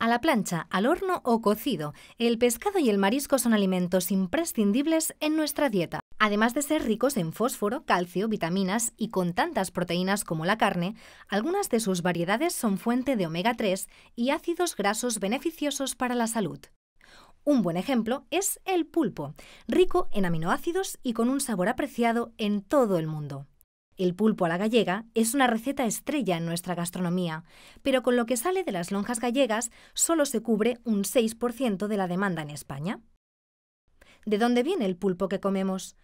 A la plancha, al horno o cocido, el pescado y el marisco son alimentos imprescindibles en nuestra dieta. Además de ser ricos en fósforo, calcio, vitaminas y con tantas proteínas como la carne, algunas de sus variedades son fuente de omega 3 y ácidos grasos beneficiosos para la salud. Un buen ejemplo es el pulpo, rico en aminoácidos y con un sabor apreciado en todo el mundo el pulpo a la gallega, es una receta estrella en nuestra gastronomía, pero con lo que sale de las lonjas gallegas solo se cubre un 6% de la demanda en España. ¿De dónde viene el pulpo que comemos?